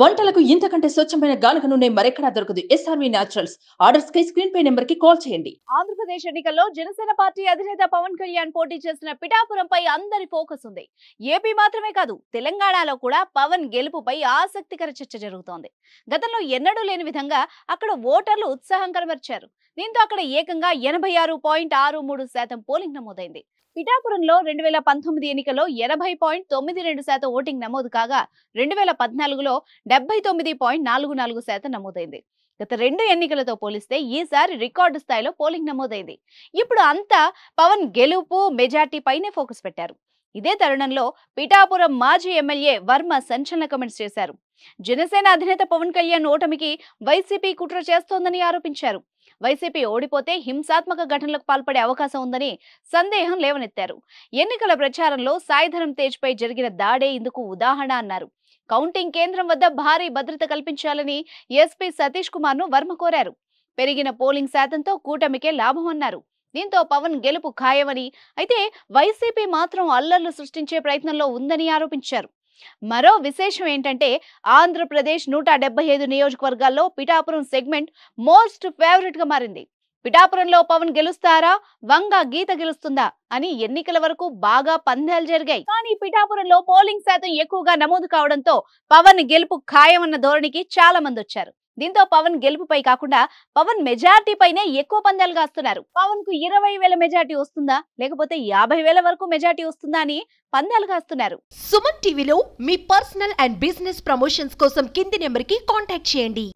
వంటలకు ఇంతకంటే స్వచ్ఛమైన గానుక నూనె మరెక్కడా దొరకదు ఎస్ఆర్వి న్యాచురల్స్ ఆర్డర్స్ కై స్క్రీన్ పే నెంబర్ కి కాల్ చేయండి ఆంధ్రప్రదేశ్ ఎన్నికల్లో జనసేన పార్టీ అధినేత పవన్ కళ్యాణ్ పోటీ చేసిన పిఠాపురంపై అందరి ఫోకస్ ఉంది ఏపీ మాత్రమే కాదు తెలంగాణలో కూడా పవన్ గెలుపుపై ఆసక్తికర చర్చ జరుగుతోంది గతంలో ఎన్నడూ లేని విధంగా అక్కడ ఓటర్లు ఉత్సాహం కనబరిచారు దీంతో అక్కడ ఏకంగా ఎనభై ఆరు పాయింట్ ఆరు మూడు శాతం పోలింగ్ నమోదైంది పిఠాపురంలో రెండు వేల పంతొమ్మిది ఎన్నికలో ఎనభై పాయింట్ తొమ్మిది రెండు శాతం ఓటింగ్ నమోదు కాగా రెండు వేల పద్నాలుగులో డెబ్బై తొమ్మిది పాయింట్ నాలుగు నాలుగు శాతం నమోదైంది గత రెండు ఎన్నికలతో పోలిస్తే ఈసారి రికార్డు స్థాయిలో పోలింగ్ నమోదైంది ఇప్పుడు అంతా పవన్ గెలుపు మెజార్టీ పైనే ఫోకస్ పెట్టారు ఇదే తరుణంలో పిఠాపురం మాజీ ఎమ్మెల్యే వర్మ సంచలన కమెంట్స్ చేశారు జనసేన అధినేత పవన్ కళ్యాణ్ ఓటమికి వైసీపీ కుట్ర చేస్తోందని ఆరోపించారు వైసీపీ ఓడిపోతే హింసాత్మక ఘటనలకు పాల్పడే అవకాశం ఉందని సందేహం లేవనెత్తారు ఎన్నికల ప్రచారంలో సాయిధరం తేజ్పై జరిగిన దాడే ఇందుకు ఉదాహరణ అన్నారు కౌంటింగ్ కేంద్రం వద్ద భారీ భద్రత కల్పించాలని ఎస్పీ సతీష్ కుమార్ ను వర్మ కోరారు పెరిగిన పోలింగ్ శాతంతో కూటమికే లాభం అన్నారు దీంతో పవన్ గెలుపు ఖాయమని అయితే వైసీపీ మాత్రం అల్లర్లు సృష్టించే ప్రయత్నంలో ఉందని ఆరోపించారు మరో విశేషం ఏంటంటే ఆంధ్రప్రదేశ్ నూట డెబ్బై ఐదు నియోజకవర్గాల్లో పిఠాపురం సెగ్మెంట్ మోస్ట్ ఫేవరెట్ గా మారింది పిఠాపురంలో పవన్ గెలుస్తారా వంగ గీత గెలుస్తుందా అని ఎన్నికల వరకు బాగా పందాలు జరిగాయి కానీ పిఠాపురంలో పోలింగ్ శాతం ఎక్కువగా నమోదు కావడంతో పవన్ గెలుపు ఖాయమన్న ధోరణికి చాలా మంది వచ్చారు దీంతో పవన్ గెలుపుపై కాకుండా పవన్ మెజార్టీపైనే ఎక్కువ పందాలు కాస్తున్నారు పవన్ కు ఇరవై వేల మెజార్టీ వస్తుందా లేకపోతే యాభై వేల వరకు మెజార్టీ వస్తుందా అని పందాలు కాస్తున్నారు సుమన్ టీవీలో మీ పర్సనల్ అండ్ బిజినెస్ ప్రమోషన్స్ కోసం కింది నెంబర్ కి కాంటాక్ట్ చేయండి